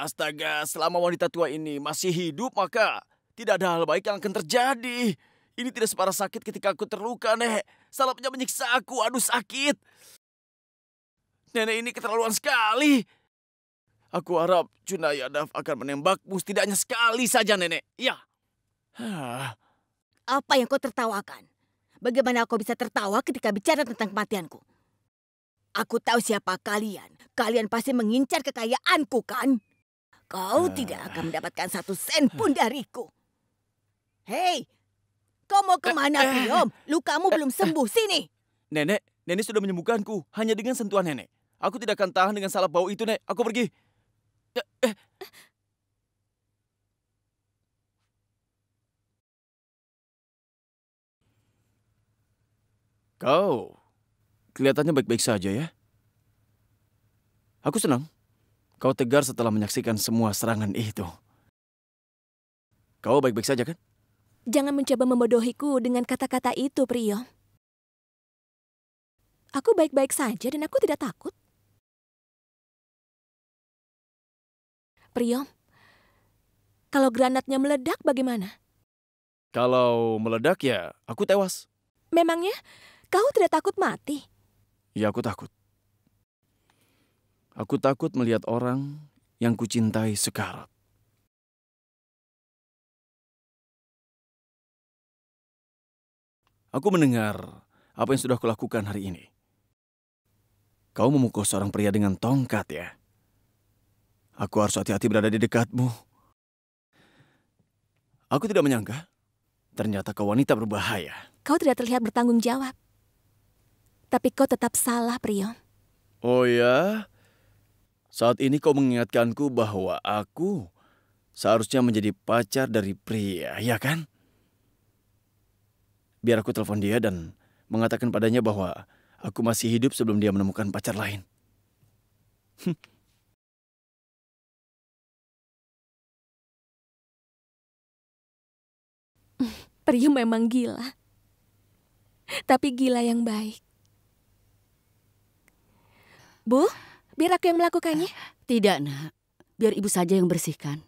Astaga, selama wanita tua ini masih hidup maka tidak ada hal baik yang akan terjadi. Ini tidak separah sakit ketika aku terluka, Nek. Salapnya menyiksa aku, aduh sakit. Nenek ini keterlaluan sekali. Aku harap Junayadaf akan menembakmu setidaknya sekali saja, Nenek. Ya. Apa yang kau tertawakan? Bagaimana aku bisa tertawa ketika bicara tentang kematianku? Aku tahu siapa kalian. Kalian pasti mengincar kekayaanku, kan? Kau uh. tidak ah. akan mendapatkan satu sen pun dariku. Hei, kau mau kemana, eh, eh. Priom? Lukamu belum sembuh. Sini. Nenek, nenek sudah menyembuhkanku hanya dengan sentuhan nenek. Aku tidak akan tahan dengan salah bau itu, Nek. Aku pergi. Eh, kau kelihatannya baik-baik saja ya. Aku senang Kau tegar setelah menyaksikan semua serangan itu. Kau baik-baik saja, kan? Jangan mencoba membodohiku dengan kata-kata itu, Priyo. Aku baik-baik saja dan aku tidak takut. Priyo, kalau granatnya meledak bagaimana? Kalau meledak ya, aku tewas. Memangnya kau tidak takut mati? Ya, aku takut. Aku takut melihat orang yang kucintai sekarat. Aku mendengar apa yang sudah kulakukan hari ini. Kau memukul seorang pria dengan tongkat ya. Aku harus hati-hati berada di dekatmu. Aku tidak menyangka ternyata kau wanita berbahaya. Kau tidak terlihat bertanggung jawab. Tapi kau tetap salah, Prion. Oh ya? Saat ini kau mengingatkanku bahwa aku seharusnya menjadi pacar dari pria, ya kan? Biar aku telepon dia dan mengatakan padanya bahwa aku masih hidup sebelum dia menemukan pacar lain. Priyu memang gila. Tapi gila yang baik. Bu? Biar aku yang melakukannya. Tidak, nak. Biar ibu saja yang bersihkan.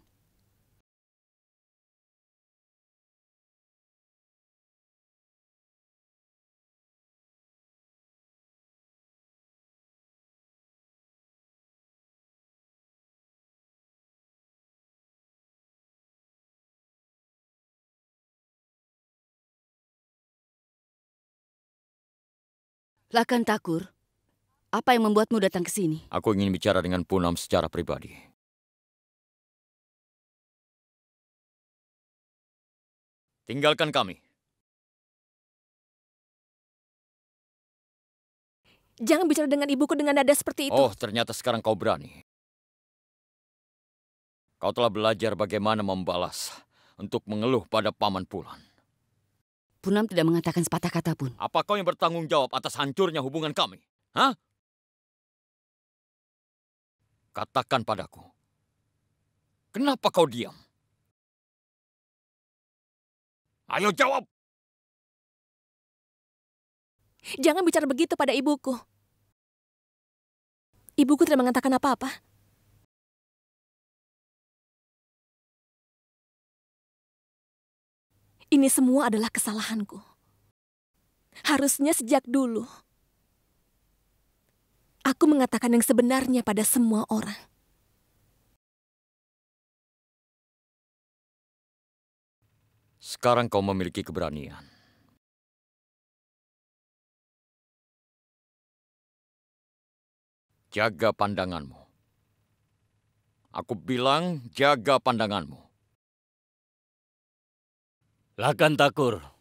Lakan Takur, apa yang membuatmu datang ke sini? Aku ingin bicara dengan Punam secara pribadi. Tinggalkan kami. Jangan bicara dengan ibuku dengan nada seperti itu. Oh, ternyata sekarang kau berani. Kau telah belajar bagaimana membalas untuk mengeluh pada Paman Pulan. Punam tidak mengatakan sepatah kata pun. Apa kau yang bertanggung jawab atas hancurnya hubungan kami? Hah? Katakan padaku, kenapa kau diam? Ayo jawab! Jangan bicara begitu pada ibuku. Ibuku tidak mengatakan apa-apa. Ini semua adalah kesalahanku. Harusnya sejak dulu Aku mengatakan yang sebenarnya pada semua orang. Sekarang kau memiliki keberanian. Jaga pandanganmu. Aku bilang jaga pandanganmu. Lakan takur.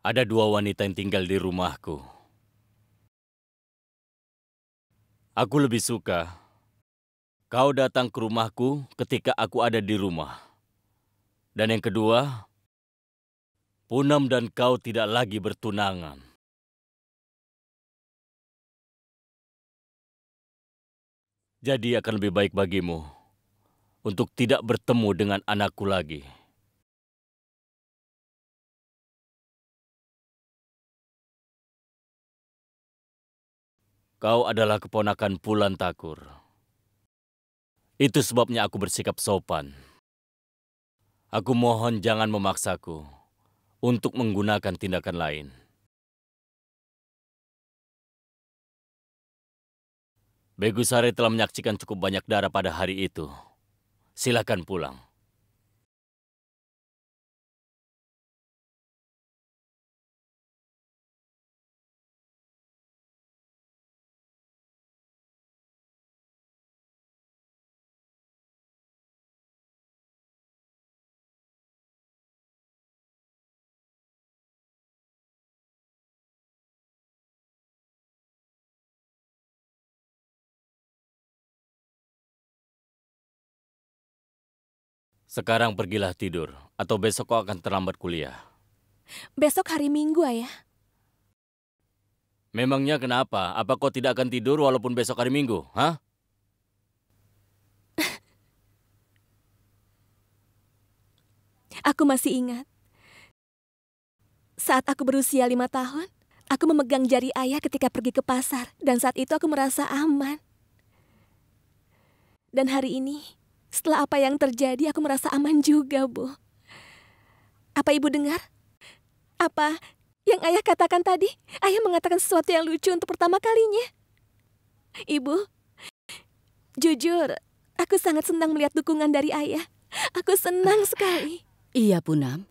Ada dua wanita yang tinggal di rumahku. Aku lebih suka kau datang ke rumahku ketika aku ada di rumah. Dan yang kedua, Punam dan kau tidak lagi bertunangan. Jadi akan lebih baik bagimu untuk tidak bertemu dengan anakku lagi. Kau adalah keponakan Pulan Takur. Itu sebabnya aku bersikap sopan. Aku mohon jangan memaksaku untuk menggunakan tindakan lain. Begusari telah menyaksikan cukup banyak darah pada hari itu. Silakan pulang. Sekarang pergilah tidur, atau besok kau akan terlambat kuliah. Besok hari Minggu, Ayah. Memangnya kenapa? Apa kau tidak akan tidur walaupun besok hari Minggu, ha? aku masih ingat. Saat aku berusia lima tahun, aku memegang jari ayah ketika pergi ke pasar. Dan saat itu aku merasa aman. Dan hari ini, setelah apa yang terjadi, aku merasa aman juga, Bu. Apa Ibu dengar? Apa yang Ayah katakan tadi? Ayah mengatakan sesuatu yang lucu untuk pertama kalinya. Ibu, jujur, aku sangat senang melihat dukungan dari Ayah. Aku senang sekali. Iya, Punam.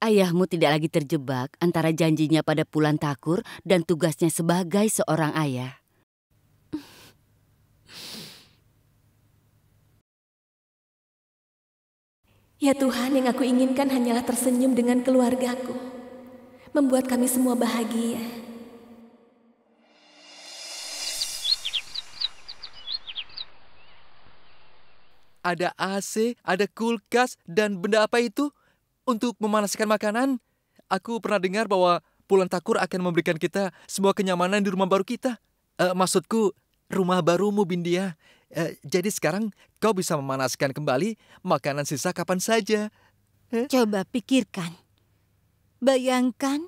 Ayahmu tidak lagi terjebak antara janjinya pada Pulan Takur dan tugasnya sebagai seorang ayah. Ya Tuhan, yang aku inginkan hanyalah tersenyum dengan keluargaku, membuat kami semua bahagia. Ada AC, ada kulkas, dan benda apa itu untuk memanaskan makanan. Aku pernah dengar bahwa Pulan Takur akan memberikan kita semua kenyamanan di rumah baru kita. Uh, maksudku, rumah barumu, Bindia. Eh, jadi sekarang kau bisa memanaskan kembali makanan sisa kapan saja. Eh? Coba pikirkan. Bayangkan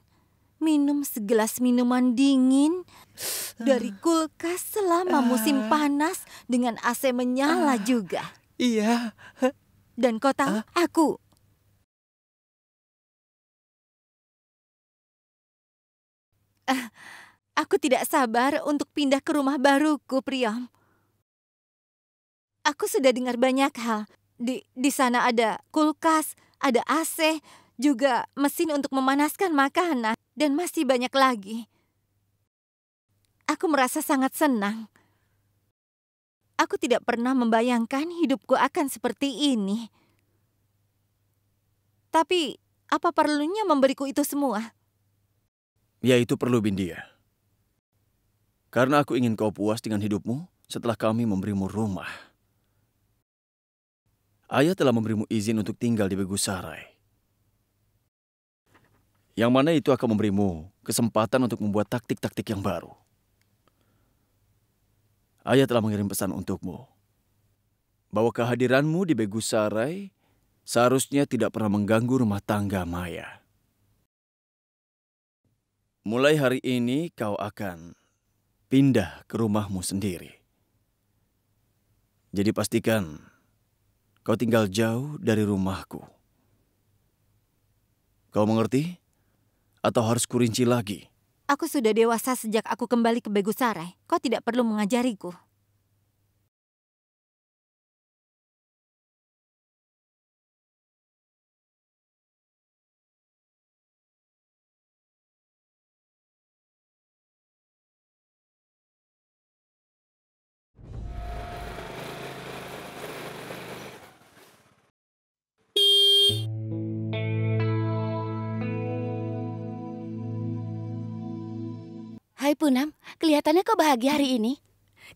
minum segelas minuman dingin ah. dari kulkas selama ah. musim panas dengan AC menyala ah. juga. Iya. Dan kau tahu, aku aku tidak sabar untuk pindah ke rumah baruku, Priyom. Aku sudah dengar banyak hal. Di, di sana ada kulkas, ada AC, juga mesin untuk memanaskan makanan, dan masih banyak lagi. Aku merasa sangat senang. Aku tidak pernah membayangkan hidupku akan seperti ini. Tapi apa perlunya memberiku itu semua? Ya itu perlu Bindia. Ya. Karena aku ingin kau puas dengan hidupmu setelah kami memberimu rumah. Ayah telah memberimu izin untuk tinggal di Begusarai. Yang mana itu akan memberimu kesempatan untuk membuat taktik-taktik yang baru. Ayah telah mengirim pesan untukmu bahwa kehadiranmu di Begusarai seharusnya tidak pernah mengganggu rumah tangga Maya. Mulai hari ini kau akan pindah ke rumahmu sendiri. Jadi pastikan Kau tinggal jauh dari rumahku. Kau mengerti? Atau harus kurinci lagi? Aku sudah dewasa sejak aku kembali ke Begusarai. Kau tidak perlu mengajariku. Punam, kelihatannya kau bahagia hari ini.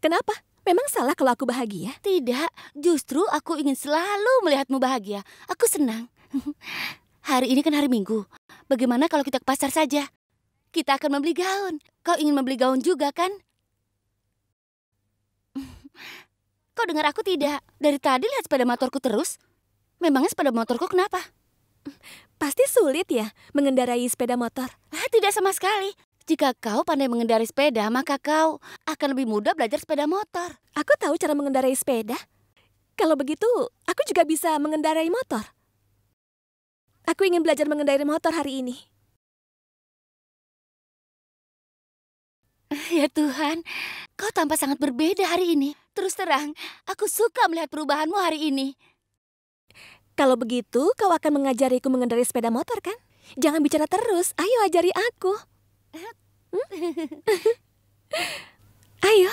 Kenapa? Memang salah kalau aku bahagia? Tidak, justru aku ingin selalu melihatmu bahagia. Aku senang. Hari ini kan hari Minggu. Bagaimana kalau kita ke pasar saja? Kita akan membeli gaun. Kau ingin membeli gaun juga kan? Kau dengar aku tidak? Dari tadi lihat sepeda motorku terus. Memangnya sepeda motorku kenapa? Pasti sulit ya mengendarai sepeda motor. Ah, tidak sama sekali. Jika kau pandai mengendarai sepeda, maka kau akan lebih mudah belajar sepeda motor. Aku tahu cara mengendarai sepeda. Kalau begitu, aku juga bisa mengendarai motor. Aku ingin belajar mengendarai motor hari ini. Ya Tuhan, kau tampak sangat berbeda hari ini. Terus terang, aku suka melihat perubahanmu hari ini. Kalau begitu, kau akan mengajariku mengendarai sepeda motor, kan? Jangan bicara terus, ayo ajari aku. Hmm? Ayo.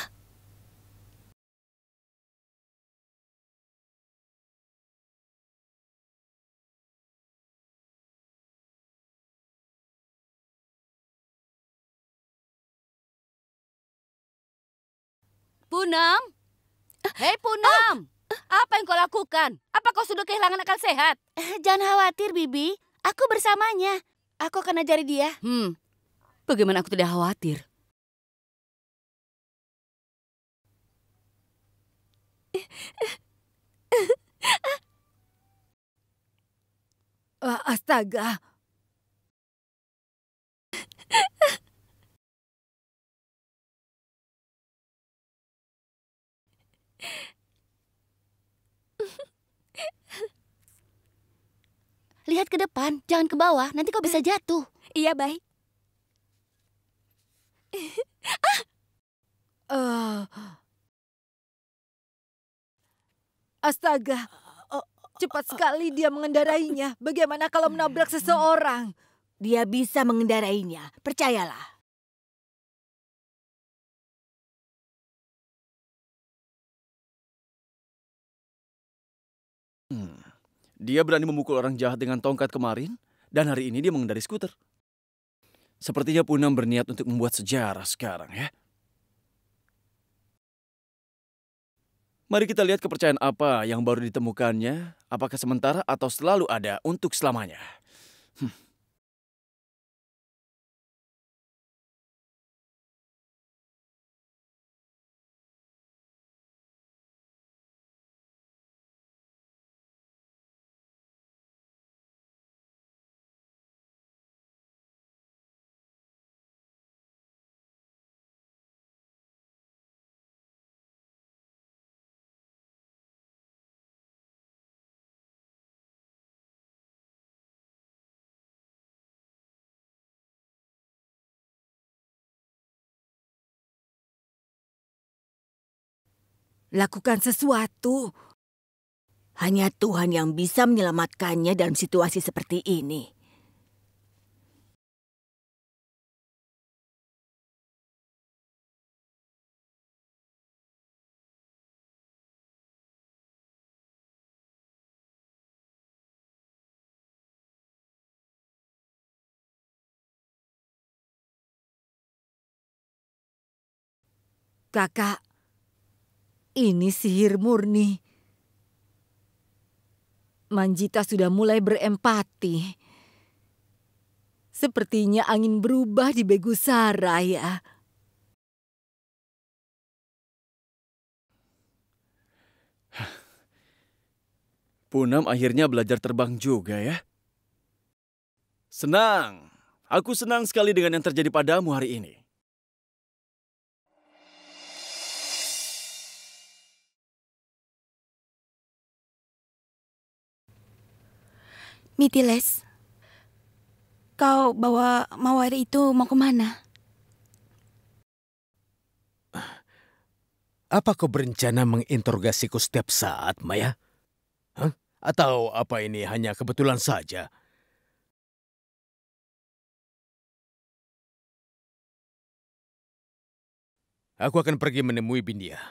Punam? Hei Punam! Oh. Apa yang kau lakukan? Apa kau sudah kehilangan akal sehat? Eh, jangan khawatir, Bibi. Aku bersamanya. Aku akan ajari dia. Hmm, Bagaimana aku tidak khawatir? Ah, astaga. Lihat ke depan, jangan ke bawah, nanti kau bisa jatuh. Iya, baik. Uh. Astaga, oh, oh, cepat oh, sekali dia mengendarainya. Bagaimana kalau menabrak hmm. seseorang? Dia bisa mengendarainya, percayalah. Hmm. Dia berani memukul orang jahat dengan tongkat kemarin, dan hari ini dia mengendarai skuter. Sepertinya Punam berniat untuk membuat sejarah sekarang ya. Mari kita lihat kepercayaan apa yang baru ditemukannya, apakah sementara atau selalu ada untuk selamanya. Hmm. Lakukan sesuatu. Hanya Tuhan yang bisa menyelamatkannya dalam situasi seperti ini. Kakak, ini sihir murni. Manjita sudah mulai berempati. Sepertinya angin berubah di Begusara ya. Punam akhirnya belajar terbang juga ya. Senang. Aku senang sekali dengan yang terjadi padamu hari ini. Mitiles, kau bawa Mawar itu mau kemana? Apa kau berencana menginterogasiku setiap saat, Maya? Hah? Atau apa ini hanya kebetulan saja? Aku akan pergi menemui Bindia.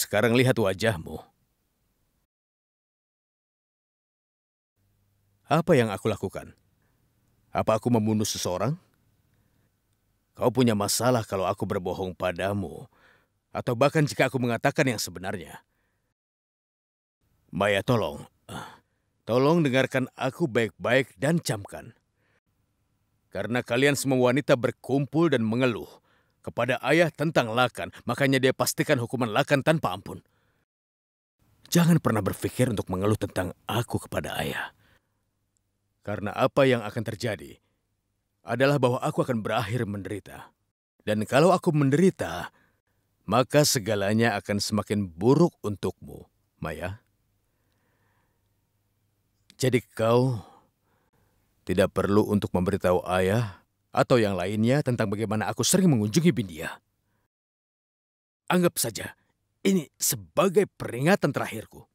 Sekarang lihat wajahmu. Apa yang aku lakukan? Apa aku membunuh seseorang? Kau punya masalah kalau aku berbohong padamu, atau bahkan jika aku mengatakan yang sebenarnya. Maya, tolong. Tolong dengarkan aku baik-baik dan camkan. Karena kalian semua wanita berkumpul dan mengeluh, kepada ayah tentang Lakan, makanya dia pastikan hukuman Lakan tanpa ampun. Jangan pernah berpikir untuk mengeluh tentang aku kepada ayah. Karena apa yang akan terjadi adalah bahwa aku akan berakhir menderita. Dan kalau aku menderita, maka segalanya akan semakin buruk untukmu, Maya. Jadi kau tidak perlu untuk memberitahu ayah atau yang lainnya tentang bagaimana aku sering mengunjungi Bindia. Anggap saja ini sebagai peringatan terakhirku.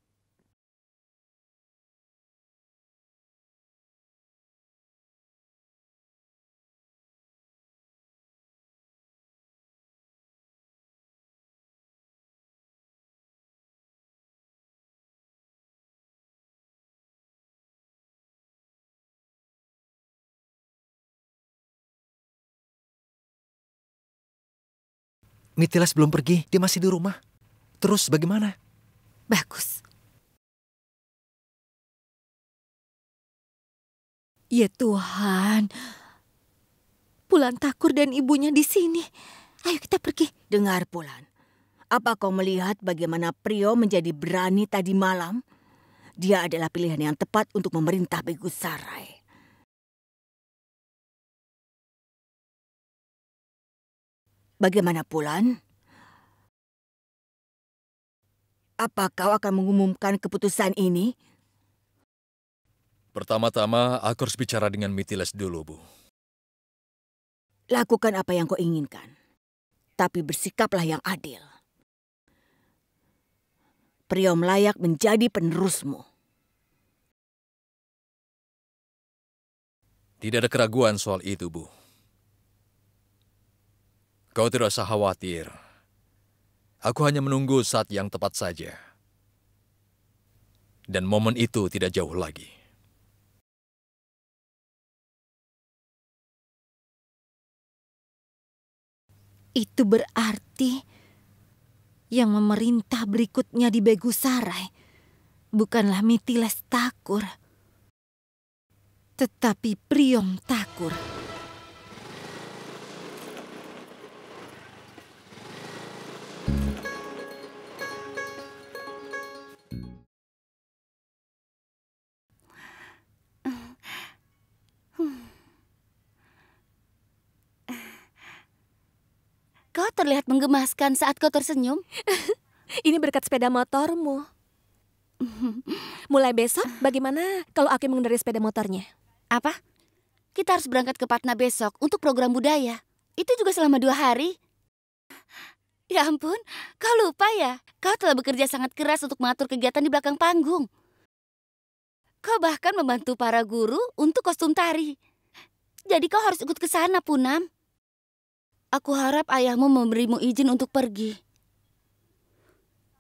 Mitilas belum pergi, dia masih di rumah. Terus bagaimana? Bagus. Ya Tuhan, Pulan Takur dan ibunya di sini. Ayo kita pergi. Dengar Pulan, apa kau melihat bagaimana Prio menjadi berani tadi malam? Dia adalah pilihan yang tepat untuk memerintah Begusarai. Bagaimana Pulan? Apa kau akan mengumumkan keputusan ini? Pertama-tama, aku harus bicara dengan Mitiles dulu, Bu. Lakukan apa yang kau inginkan, tapi bersikaplah yang adil. Priom layak menjadi penerusmu. Tidak ada keraguan soal itu, Bu. Kau tidak usah khawatir. Aku hanya menunggu saat yang tepat saja. Dan momen itu tidak jauh lagi. Itu berarti yang memerintah berikutnya di Begusarai bukanlah Mitiles Takur, tetapi Priom Takur. terlihat menggemaskan saat kau tersenyum. Ini berkat sepeda motormu. Mulai besok, bagaimana kalau aku mengendarai sepeda motornya? Apa? Kita harus berangkat ke Patna besok untuk program budaya. Itu juga selama dua hari. Ya ampun, kau lupa ya? Kau telah bekerja sangat keras untuk mengatur kegiatan di belakang panggung. Kau bahkan membantu para guru untuk kostum tari. Jadi kau harus ikut ke sana, Punam. Aku harap ayahmu memberimu izin untuk pergi.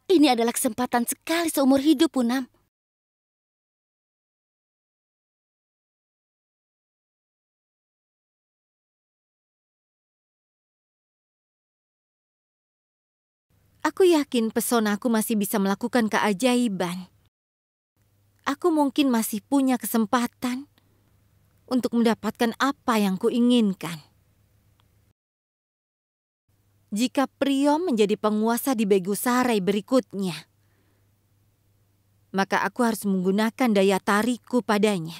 Ini adalah kesempatan sekali seumur hidup, Punam. Aku yakin aku masih bisa melakukan keajaiban. Aku mungkin masih punya kesempatan untuk mendapatkan apa yang kuinginkan jika Priom menjadi penguasa di Begusarai berikutnya. Maka aku harus menggunakan daya tarikku padanya.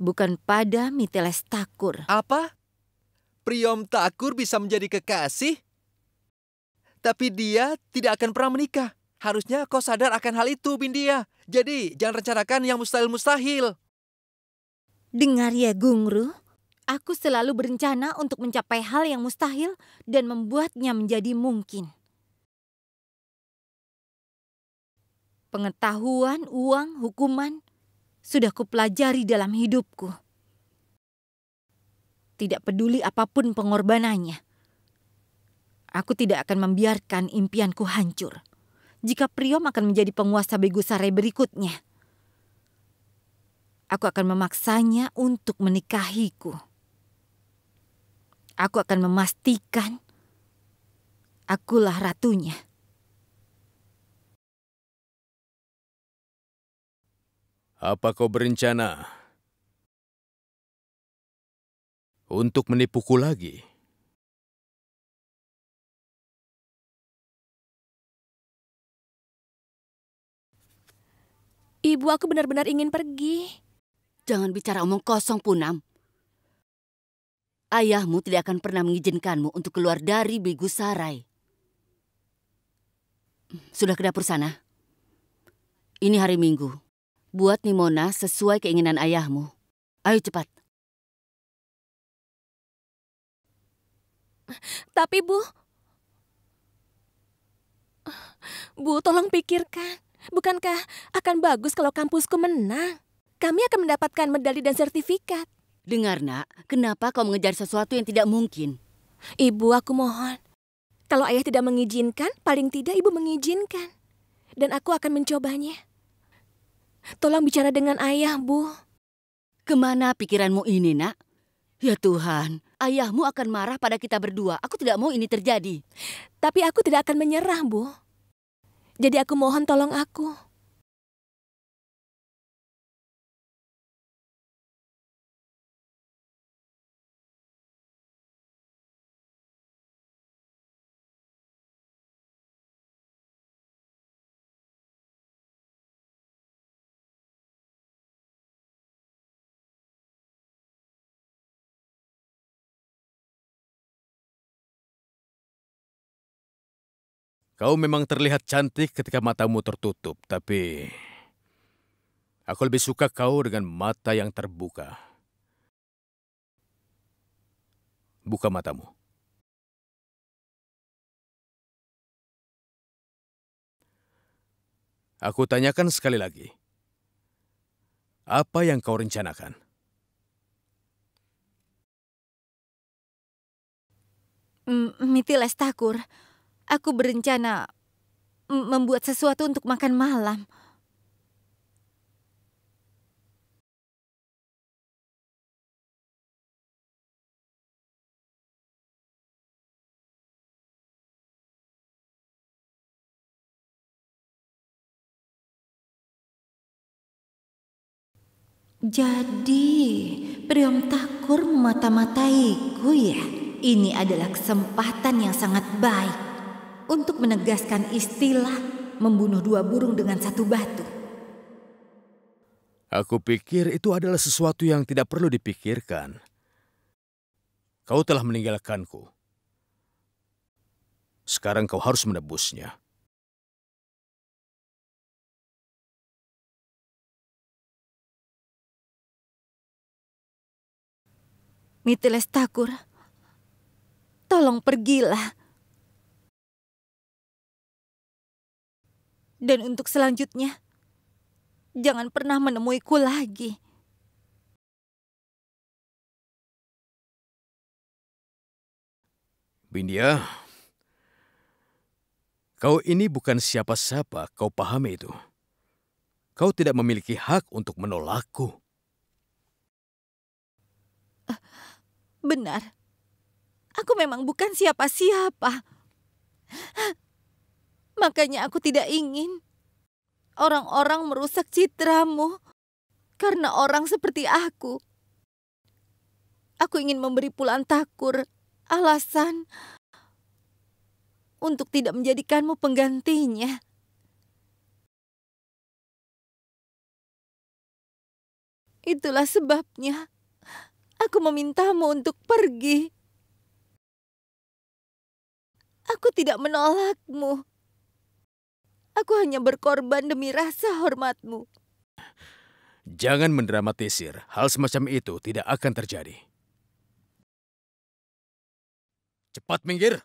Bukan pada Miteles Takur. Apa? Priom Takur bisa menjadi kekasih? Tapi dia tidak akan pernah menikah. Harusnya kau sadar akan hal itu, Bindia. Jadi, jangan rencanakan yang mustahil-mustahil. Dengar ya, Gungru. Aku selalu berencana untuk mencapai hal yang mustahil dan membuatnya menjadi mungkin. Pengetahuan, uang, hukuman sudah kupelajari dalam hidupku. Tidak peduli apapun pengorbanannya. Aku tidak akan membiarkan impianku hancur. Jika Priom akan menjadi penguasa Begusare berikutnya. Aku akan memaksanya untuk menikahiku. Aku akan memastikan akulah ratunya. Apa kau berencana untuk menipuku lagi? Ibu aku benar-benar ingin pergi. Jangan bicara omong kosong, Punam. Ayahmu tidak akan pernah mengizinkanmu untuk keluar dari Begu Sarai. Sudah ke dapur sana. Ini hari Minggu. Buat Nimona sesuai keinginan ayahmu. Ayo cepat. Tapi Bu... Bu, tolong pikirkan. Bukankah akan bagus kalau kampusku menang? Kami akan mendapatkan medali dan sertifikat. Dengar nak, kenapa kau mengejar sesuatu yang tidak mungkin? Ibu, aku mohon. Kalau ayah tidak mengizinkan, paling tidak ibu mengizinkan. Dan aku akan mencobanya. Tolong bicara dengan ayah, Bu. Kemana pikiranmu ini, nak? Ya Tuhan, ayahmu akan marah pada kita berdua. Aku tidak mau ini terjadi. Tapi aku tidak akan menyerah, Bu. Jadi aku mohon tolong aku. Kau memang terlihat cantik ketika matamu tertutup, tapi aku lebih suka kau dengan mata yang terbuka. Buka matamu. Aku tanyakan sekali lagi. Apa yang kau rencanakan? M Miti Lestakur. Aku berencana membuat sesuatu untuk makan malam. Jadi, Priom takur memata-mataiku ya? Ini adalah kesempatan yang sangat baik untuk menegaskan istilah membunuh dua burung dengan satu batu. Aku pikir itu adalah sesuatu yang tidak perlu dipikirkan. Kau telah meninggalkanku. Sekarang kau harus menebusnya. Mitiles Takur, tolong pergilah. Dan untuk selanjutnya, jangan pernah menemuiku lagi. Bindia, kau ini bukan siapa-siapa, kau pahami itu. Kau tidak memiliki hak untuk menolakku. Ah, benar, aku memang bukan siapa-siapa. Makanya aku tidak ingin orang-orang merusak citramu karena orang seperti aku. Aku ingin memberi pulaan takur, alasan untuk tidak menjadikanmu penggantinya. Itulah sebabnya aku memintamu untuk pergi. Aku tidak menolakmu. Aku hanya berkorban demi rasa hormatmu. Jangan mendramatisir. Hal semacam itu tidak akan terjadi. Cepat minggir!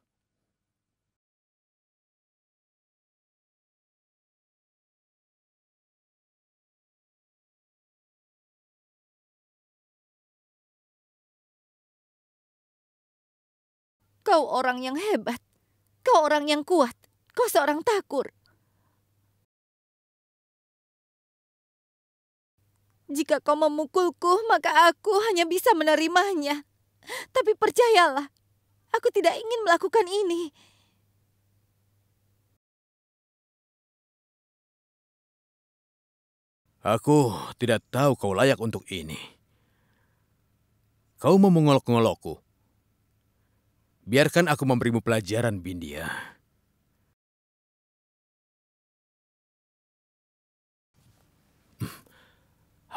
Kau orang yang hebat. Kau orang yang kuat. Kau seorang takur. Jika kau memukulku, maka aku hanya bisa menerimanya. Tapi percayalah, aku tidak ingin melakukan ini. Aku tidak tahu kau layak untuk ini. Kau mau mengolok-ngolokku. Biarkan aku memberimu pelajaran, Bindia.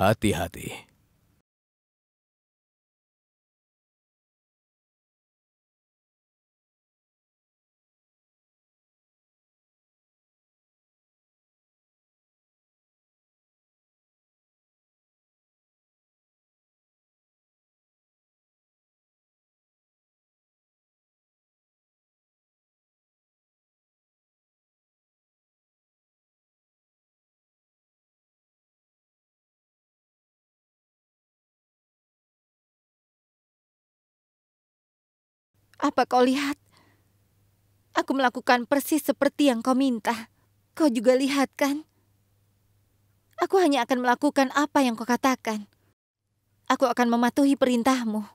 हाथी हाथी Apa kau lihat? Aku melakukan persis seperti yang kau minta. Kau juga lihat kan? Aku hanya akan melakukan apa yang kau katakan. Aku akan mematuhi perintahmu.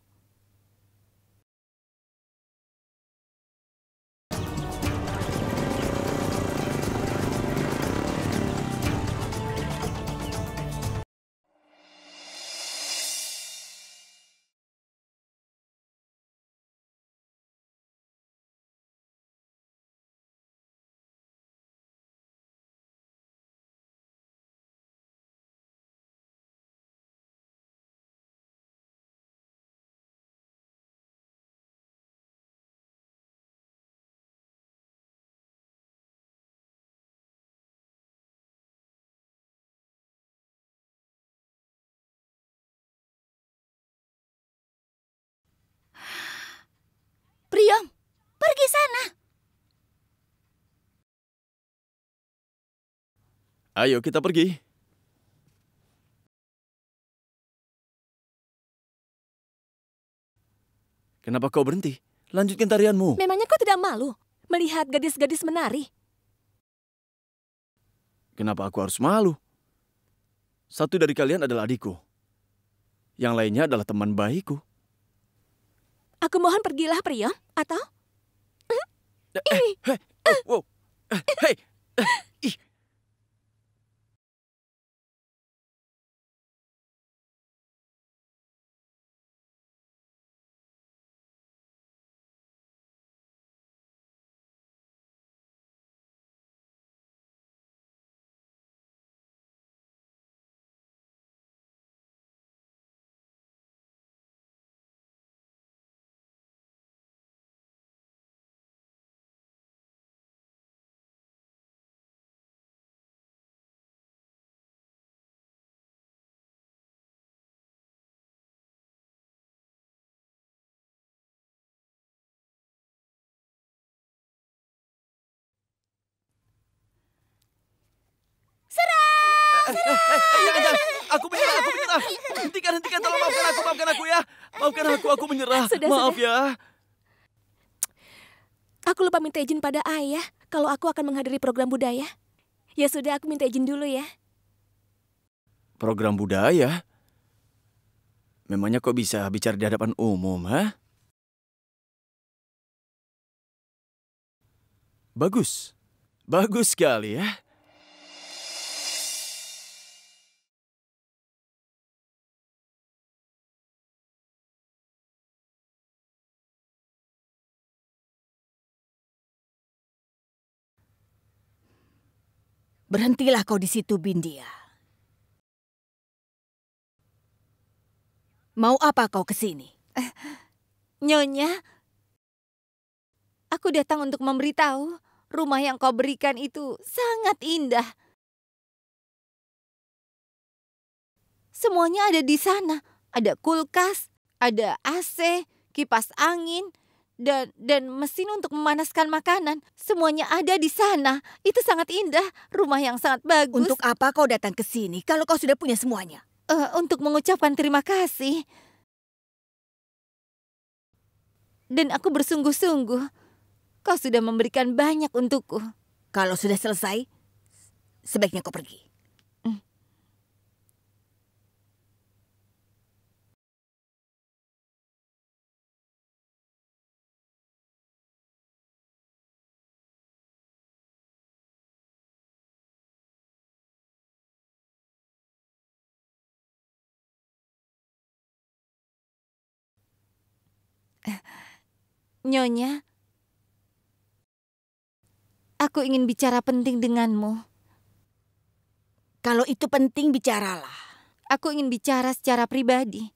Ayo kita pergi. Kenapa kau berhenti? Lanjutkan tarianmu. Memangnya kau tidak malu melihat gadis-gadis menari? Kenapa aku harus malu? Satu dari kalian adalah adikku. Yang lainnya adalah teman baikku. Aku mohon pergilah, Priyom. atau... Eh, eh, Ini. hey, oh, oh, eh, Jangan, jangan. Aku menyerah, aku menyerah. Hentikan, hentikan. Tolong maafkan aku, maafkan aku ya. Maafkan aku, aku menyerah. Sudah, Maaf sudah. ya. Aku lupa minta izin pada ayah kalau aku akan menghadiri program budaya. Ya sudah, aku minta izin dulu ya. Program budaya? Memangnya kok bisa bicara di hadapan umum, ha? Bagus. Bagus sekali ya. Berhentilah kau di situ, Bindia. Mau apa kau ke sini? Eh, nyonya, aku datang untuk memberitahu rumah yang kau berikan itu sangat indah. Semuanya ada di sana. Ada kulkas, ada AC, kipas angin, dan dan mesin untuk memanaskan makanan. Semuanya ada di sana. Itu sangat indah, rumah yang sangat bagus. Untuk apa kau datang ke sini kalau kau sudah punya semuanya? Uh, untuk mengucapkan terima kasih. Dan aku bersungguh-sungguh. Kau sudah memberikan banyak untukku. Kalau sudah selesai, sebaiknya kau pergi. Nyonya, aku ingin bicara penting denganmu. Kalau itu penting, bicaralah. Aku ingin bicara secara pribadi.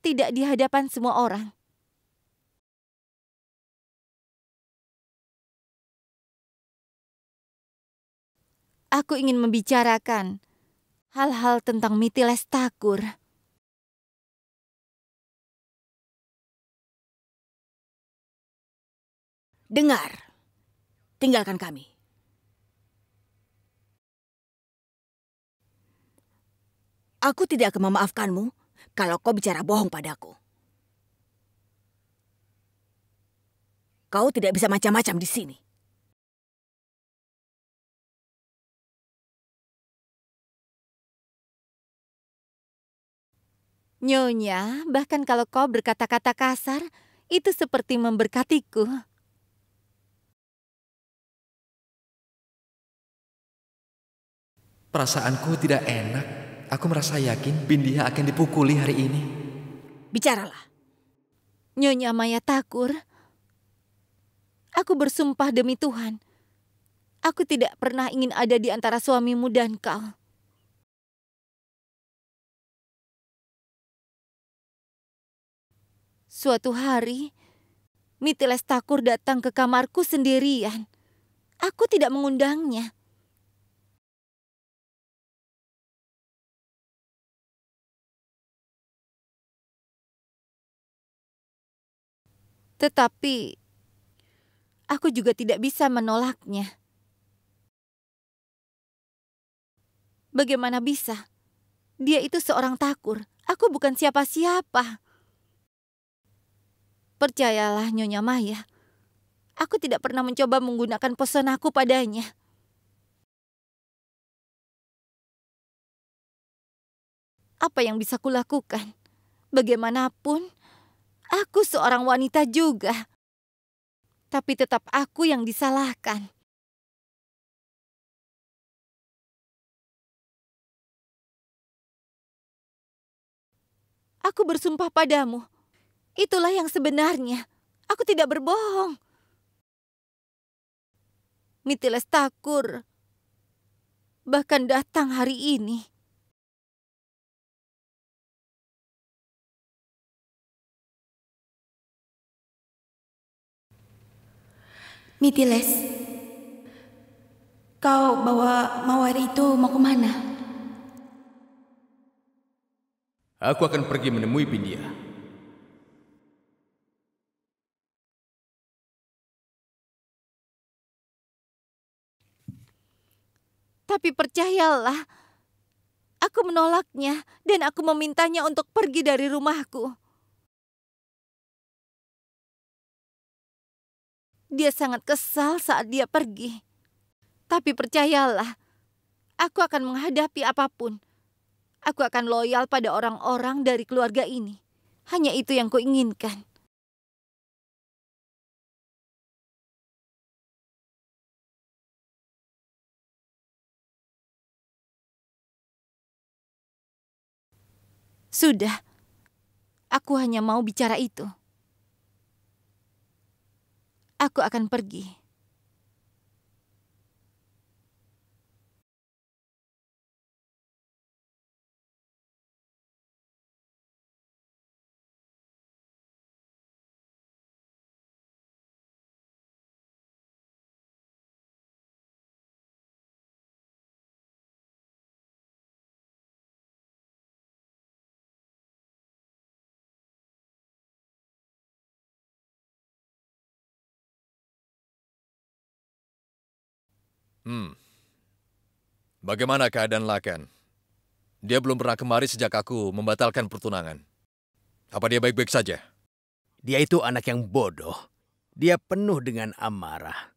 Tidak di hadapan semua orang. Aku ingin membicarakan hal-hal tentang Mitiles Takur. Dengar, tinggalkan kami. Aku tidak akan memaafkanmu kalau kau bicara bohong padaku. Kau tidak bisa macam-macam di sini. Nyonya, bahkan kalau kau berkata-kata kasar, itu seperti memberkatiku. Perasaanku tidak enak. Aku merasa yakin Bindia akan dipukuli hari ini. Bicaralah. Nyonya Maya Takur, aku bersumpah demi Tuhan. Aku tidak pernah ingin ada di antara suamimu dan kau. Suatu hari, Mitiles Takur datang ke kamarku sendirian. Aku tidak mengundangnya. Tetapi aku juga tidak bisa menolaknya. Bagaimana bisa? Dia itu seorang takur. Aku bukan siapa-siapa. Percayalah Nyonya Maya. Aku tidak pernah mencoba menggunakan pesonaku padanya. Apa yang bisa kulakukan? Bagaimanapun, Aku seorang wanita juga. Tapi tetap aku yang disalahkan. Aku bersumpah padamu. Itulah yang sebenarnya. Aku tidak berbohong. Mitiles Takur bahkan datang hari ini. Mitiles, kau bawa mawar itu mau kemana? Aku akan pergi menemui Bindia. Tapi percayalah, aku menolaknya dan aku memintanya untuk pergi dari rumahku. Dia sangat kesal saat dia pergi. Tapi percayalah, aku akan menghadapi apapun. Aku akan loyal pada orang-orang dari keluarga ini. Hanya itu yang kuinginkan. Sudah, aku hanya mau bicara itu aku akan pergi. Hmm. Bagaimana keadaan Laken? Dia belum pernah kemari sejak aku membatalkan pertunangan. Apa dia baik-baik saja? Dia itu anak yang bodoh. Dia penuh dengan amarah.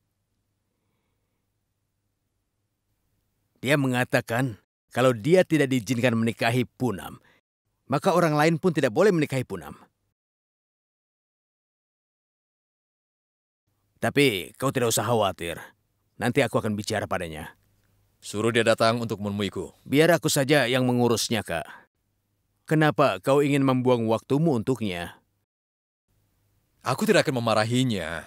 Dia mengatakan kalau dia tidak diizinkan menikahi Punam, maka orang lain pun tidak boleh menikahi Punam. Tapi kau tidak usah khawatir. Nanti aku akan bicara padanya. Suruh dia datang untuk menemuiku. Biar aku saja yang mengurusnya, Kak. Kenapa kau ingin membuang waktumu untuknya? Aku tidak akan memarahinya.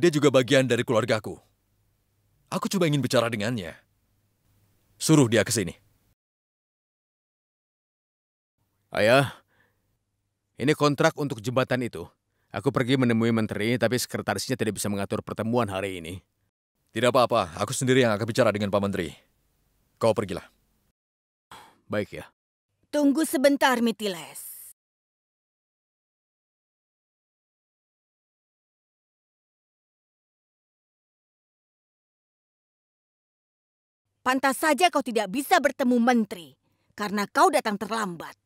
Dia juga bagian dari keluargaku. Aku coba ingin bicara dengannya. Suruh dia ke sini. Ayah, ini kontrak untuk jembatan itu. Aku pergi menemui menteri, tapi sekretarisnya tidak bisa mengatur pertemuan hari ini. Tidak apa-apa, aku sendiri yang akan bicara dengan Pak Menteri. Kau pergilah. Baik ya. Tunggu sebentar, Mitiles. Pantas saja kau tidak bisa bertemu menteri, karena kau datang terlambat.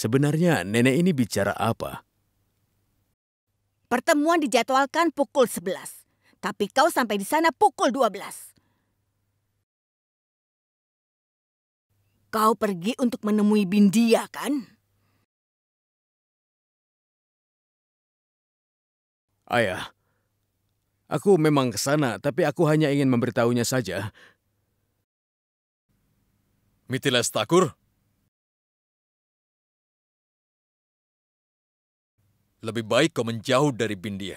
Sebenarnya nenek ini bicara apa? Pertemuan dijadwalkan pukul 11. Tapi kau sampai di sana pukul 12. Kau pergi untuk menemui Bindia, kan? Ayah, aku memang ke sana, tapi aku hanya ingin memberitahunya saja. Mitiles Takur, Lebih baik kau menjauh dari Bindia.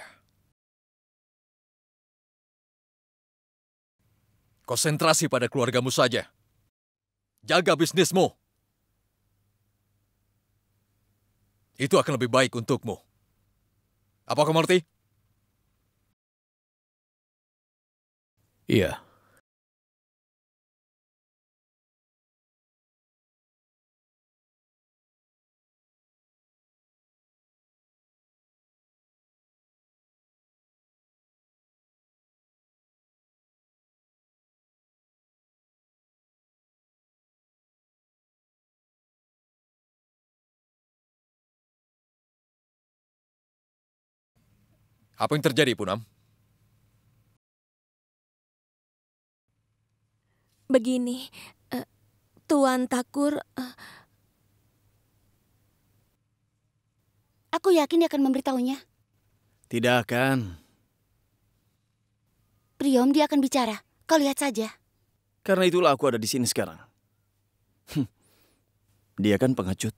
Konsentrasi pada keluargamu saja. Jaga bisnismu. Itu akan lebih baik untukmu. Apa kau mengerti? Iya. Apa yang terjadi, Punam? Begini, uh, Tuan Takur... Uh, Aku yakin dia akan memberitahunya. Tidak akan. Priom, dia akan bicara. Kau lihat saja. Karena itulah aku ada di sini sekarang. dia kan pengecut.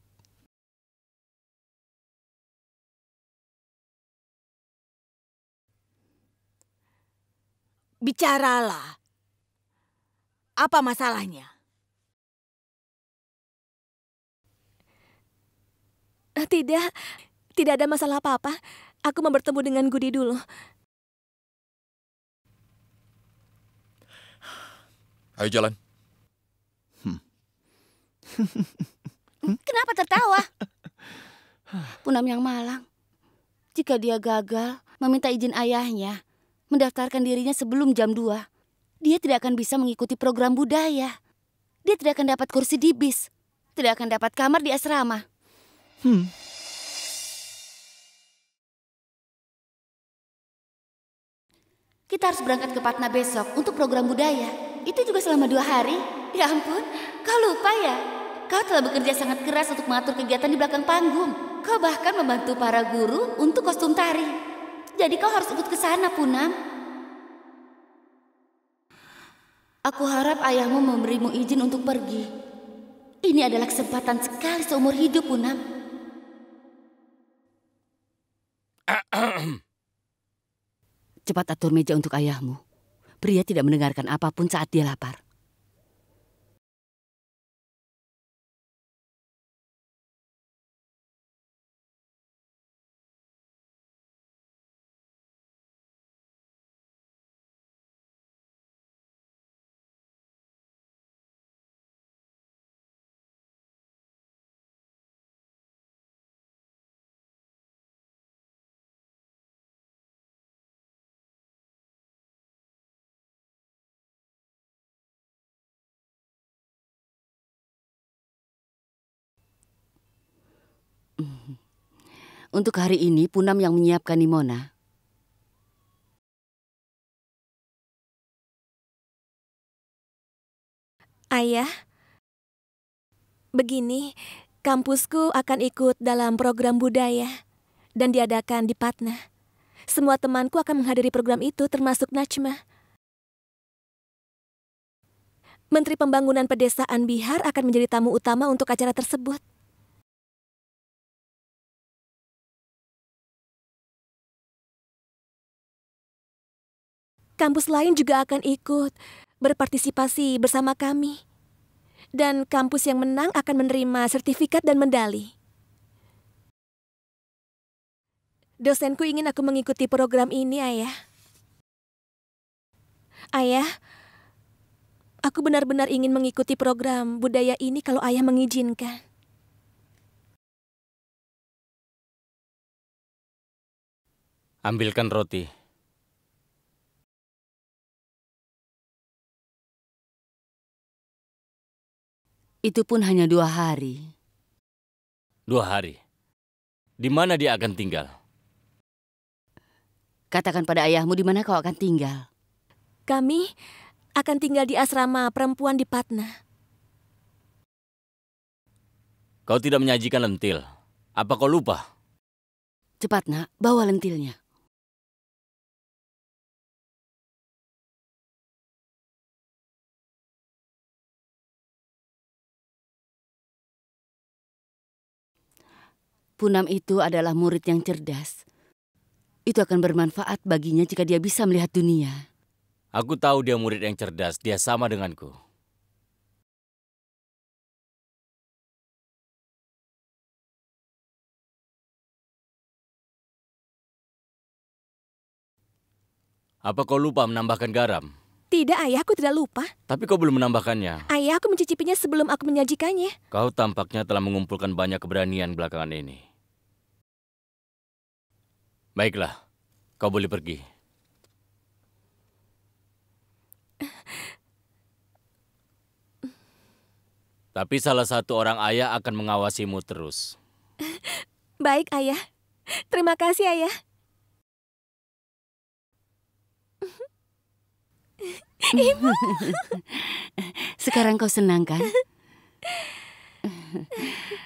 Bicaralah. Apa masalahnya? Eh, tidak, tidak ada masalah apa-apa. Aku mau bertemu dengan Gudi dulu. Ayo jalan. Hmm. Kenapa tertawa? Punam yang malang. Jika dia gagal meminta izin ayahnya, mendaftarkan dirinya sebelum jam 2, dia tidak akan bisa mengikuti program budaya. Dia tidak akan dapat kursi di bis. Tidak akan dapat kamar di asrama. Hmm. Kita harus berangkat ke Patna besok untuk program budaya. Itu juga selama dua hari. Ya ampun, kau lupa ya? Kau telah bekerja sangat keras untuk mengatur kegiatan di belakang panggung. Kau bahkan membantu para guru untuk kostum tari. Jadi kau harus ikut ke sana, Punam. Aku harap ayahmu memberimu izin untuk pergi. Ini adalah kesempatan sekali seumur hidup, Punam. Cepat atur meja untuk ayahmu. Pria tidak mendengarkan apapun saat dia lapar. Untuk hari ini Punam yang menyiapkan Nimona. Ayah, begini, kampusku akan ikut dalam program budaya dan diadakan di Patna. Semua temanku akan menghadiri program itu termasuk Najma. Menteri Pembangunan Pedesaan Bihar akan menjadi tamu utama untuk acara tersebut. kampus lain juga akan ikut berpartisipasi bersama kami. Dan kampus yang menang akan menerima sertifikat dan medali. Dosenku ingin aku mengikuti program ini, Ayah. Ayah, aku benar-benar ingin mengikuti program budaya ini kalau Ayah mengizinkan. Ambilkan roti. Itu pun hanya dua hari. Dua hari? Di mana dia akan tinggal? Katakan pada ayahmu di mana kau akan tinggal. Kami akan tinggal di asrama perempuan di Patna. Kau tidak menyajikan lentil. Apa kau lupa? Cepat, nak. Bawa lentilnya. Punam itu adalah murid yang cerdas. Itu akan bermanfaat baginya jika dia bisa melihat dunia. Aku tahu dia murid yang cerdas, dia sama denganku. Apa kau lupa menambahkan garam? Tidak, ayah, aku tidak lupa. Tapi kau belum menambahkannya. Ayah, aku mencicipinya sebelum aku menyajikannya. Kau tampaknya telah mengumpulkan banyak keberanian belakangan ini. Baiklah, kau boleh pergi. Tapi salah satu orang ayah akan mengawasimu terus. Baik, ayah. Terima kasih, ayah. Ibu. Sekarang kau senang kan?